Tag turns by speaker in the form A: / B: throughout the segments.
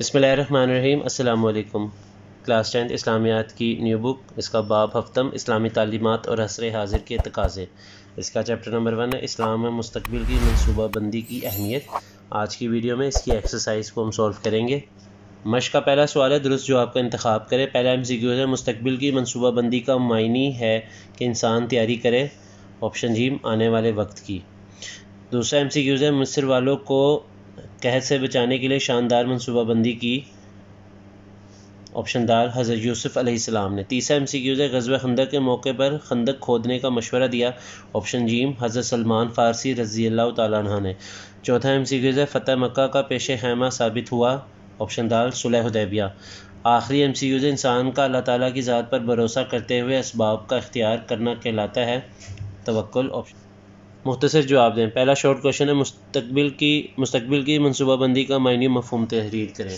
A: बसमीम अल्लाम class tenth इस्लामियात की न्यू बुक इसका बाब हफ्तम इस्लामी तलीमत और हसर हाजिर के तकाजे इसका चैप्टर नंबर वन है इस्लाम में मुस्तबिल की मनसूबा बंदी की अहमियत आज की वीडियो में इसकी एक्सरसाइज को हम सॉल्व करेंगे मश का पहला सवाल है दुरुस्त जो आपका इंतखब करें पहला एम सी है मुस्तबिल की मनसूबा बंदी का मायनी है कि इंसान तैयारी करे ऑप्शन जी आने वाले वक्त की दूसरा एम सी क्यूज़ है मिस्र वालों को कहत से बचाने के लिए शानदार मनसूबाबंदी की ऑप्शन दार हज़रत यूसुफ अलैहिस्सलाम ने तीसरा एम सी क्यूज़ है गजब खंदक के मौके पर खंदक खोदने का मशवरा दिया ऑप्शन जीम हज़रत सलमान फ़ारसी रजी अल्लाह तह ने चौथा एम सी क्यूज़ है फ़तेह मक्का का पेश हैमा साबित हुआ ऑप्शन दार सुलहदैबिया आखिरी एम सी क्यूज़ इंसान का अल्लाह ताली की ज़ात पर भरोसा करते हुए इसबाब का इख्तियार करना कहलाता है तवक्ल ऑप्शन मुख्तर जवाब दें पहला शॉर्ट क्वेश्चन है मुस्तबिल की मुस्तबिल की मनसूबाबंदी का मायन मफहम तहरीर करें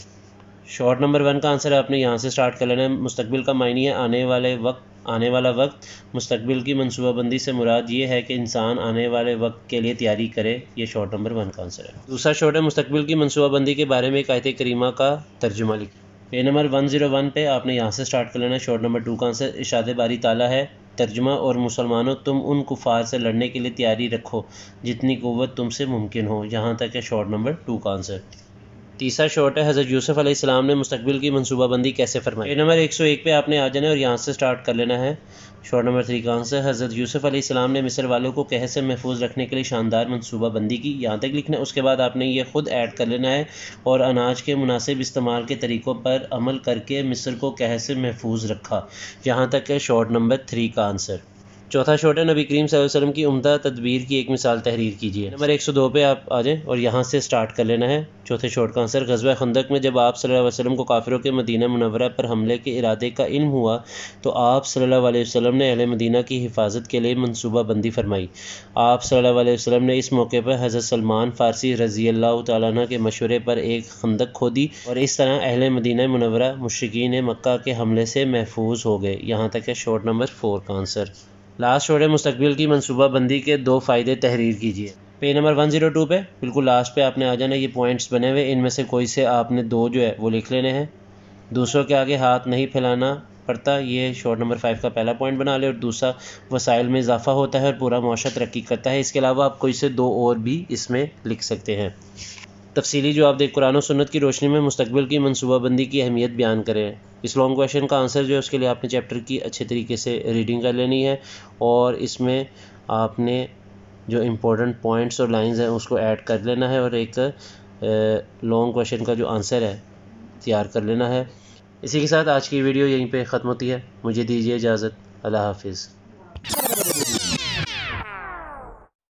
A: शॉर्ट नंबर वन का आंसर आपने यहाँ से स्टार्ट कर लेना है मुस्तबिल का मायनी है आने वाले वक्त आने वाला वक्त मुस्तबिल की मनसूबाबंदी से मुराद ये है कि इंसान आने वाले वक्त के लिए तैयारी करे ये शॉर्ट नंबर वन का आंसर है दूसरा शॉर्ट है मुस्तबिल की मनसूबाबंदी के बारे में कायत करीमा का तर्जुमा लिखें पे नंबर वन जीरो वन पे आपने यहाँ से स्टार्ट कर लेना है शॉर्ट नंबर टू का आंसर इशाद बारी ताला है तर्जुमा और मुसलमानों तुम उन कुफार से लड़ने के लिए तैयारी रखो जितनी क़वत तुमसे मुमकिन हो यहाँ तक है शॉर्ट नंबर टू का आंसर तीसरा शॉर्ट है हज़रत यूसुफ अलैहिस्सलाम ने मुस्तबिल की मनसूबाबंदी कैसे फरमाई नंबर एक सौ एक पे आपने आ जाना है और यहाँ से स्टार्ट कर लेना है शॉट नंबर थ्री का आंसर हज़रत यूसुफ अलैहिस्सलाम ने मिस्र वालों को कह से महफूज रखने के लिए शानदार बंदी की यहाँ तक लिखना है उसके बाद आपने ये ख़ुद ऐड कर लेना है और अनाज के मुनासिब इस्तेमाल के तरीक़ों पर अमल करके मिस्र को कह से महफूज रखा यहाँ तक है शॉर्ट नंबर थ्री का आंसर चौथा शॉट है नबी करीम वसल्लम की उम्दा तदबीर की एक मिसाल तहरीर कीजिए नंबर एक सौ दो पे आप आ जाएँ और यहाँ से स्टार्ट कर लेना है चौथे शॉट का आंसर गजबा खंदक में जब आप सल्लल्लाहु अलैहि वसल्लम को काफिरों के मदीना मुनवरा पर हमले के इरादे का इल्म हुआ तो आप सल्लल्लाहु अलैहि वसल्लम ने अहले मदीना की हिफाजत के लिए मनसूबा बंदी फरमाई आप सल्लल्लाहु अलैहि वसल्लम ने इस मौके पर हज़रत सलमान फ़ारसी रजी अल्लाह तह के मशवरे पर एक खंदक खोदी और इस तरह अहल मदीना मुनवरा मशरकिन मक्का के हमले से महफूज हो गए यहाँ तक है शॉट नंबर फोर का आंसर लास्ट शोर है मुस्तबिल की मनसूबाबंदी के दो फ़ायदे तहरीर कीजिए page number one zero two पर बिल्कुल लास्ट पे आपने आ जाना ये पॉइंट्स बने हुए इनमें से कोई से आपने दो जो है वो लिख लेने हैं दूसरों के आगे हाथ नहीं फैलाना पड़ता ये शॉर्ट नंबर फाइव का पहला पॉइंट बना ले और दूसरा वसाइल में इजाफा होता है और पूरा माशा तरक्की करता है इसके अलावा आप कोई से दो और भी इसमें लिख सकते हैं तफसीली जो आप देख कुरान सुनत की रोशनी में मुस्तबिल की मनसूबाबंदी की अहमियत बयान करें इस लॉन्ग क्वेश्चन का आंसर जो है उसके लिए आपने चैप्टर की अच्छे तरीके से रीडिंग कर लेनी है और इसमें आपने जो इम्पोर्टेंट पॉइंट्स और लाइंस हैं उसको ऐड कर लेना है और एक लॉन्ग क्वेश्चन का जो आंसर है तैयार कर लेना है इसी के साथ आज की वीडियो यहीं पे ख़त्म होती है मुझे दीजिए इजाज़त अल्लाह हाफिज़